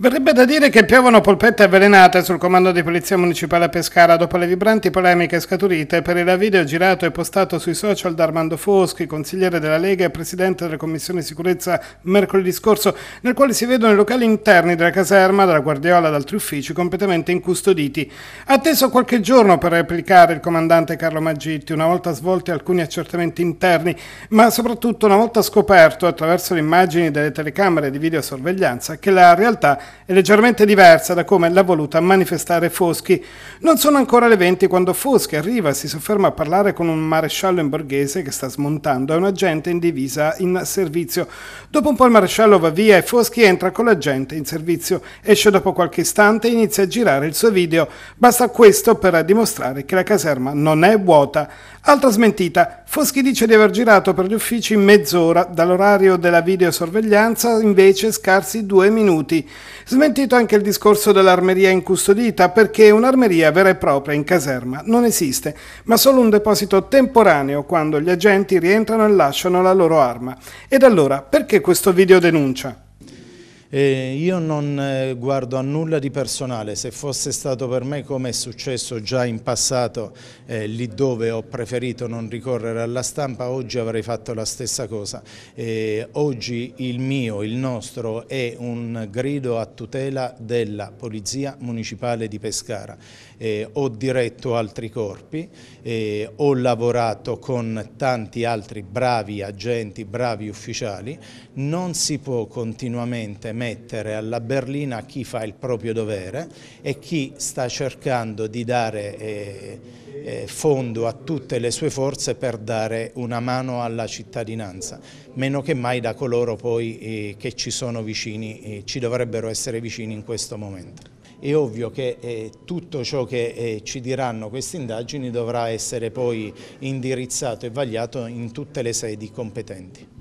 Verrebbe da dire che piovono polpette avvelenate sul comando di Polizia Municipale a Pescara dopo le vibranti polemiche scaturite per il video girato e postato sui social da Armando Foschi, consigliere della Lega e presidente della Commissione Sicurezza mercoledì scorso, nel quale si vedono i locali interni della caserma, della Guardiola e altri uffici completamente incustoditi. Atteso qualche giorno per replicare il comandante Carlo Maggitti, una volta svolti alcuni accertamenti interni, ma soprattutto una volta scoperto attraverso le immagini delle telecamere di videosorveglianza che la realtà è leggermente diversa da come l'ha voluta manifestare Foschi. Non sono ancora le 20 quando Foschi arriva e si sofferma a parlare con un maresciallo in borghese che sta smontando e un agente in divisa in servizio. Dopo un po' il maresciallo va via e Foschi entra con l'agente in servizio. Esce dopo qualche istante e inizia a girare il suo video. Basta questo per dimostrare che la caserma non è vuota. Altra smentita. Foschi dice di aver girato per gli uffici mezz'ora dall'orario della videosorveglianza, invece scarsi due minuti. Smentito anche il discorso dell'armeria incustodita, perché un'armeria vera e propria in caserma non esiste, ma solo un deposito temporaneo quando gli agenti rientrano e lasciano la loro arma. Ed allora, perché questo video denuncia? Eh, io non eh, guardo a nulla di personale, se fosse stato per me come è successo già in passato, eh, lì dove ho preferito non ricorrere alla stampa, oggi avrei fatto la stessa cosa. Eh, oggi il mio, il nostro, è un grido a tutela della Polizia Municipale di Pescara. ho diretto altri corpi, ho lavorato con tanti altri bravi agenti, bravi ufficiali, non si può continuamente mettere alla berlina chi fa il proprio dovere e chi sta cercando di dare eh, eh, fondo a tutte le sue forze per dare una mano alla cittadinanza, meno che mai da coloro poi eh, che ci sono vicini, ci dovrebbero essere vicini in questo momento è ovvio che eh, tutto ciò che eh, ci diranno queste indagini dovrà essere poi indirizzato e vagliato in tutte le sedi competenti.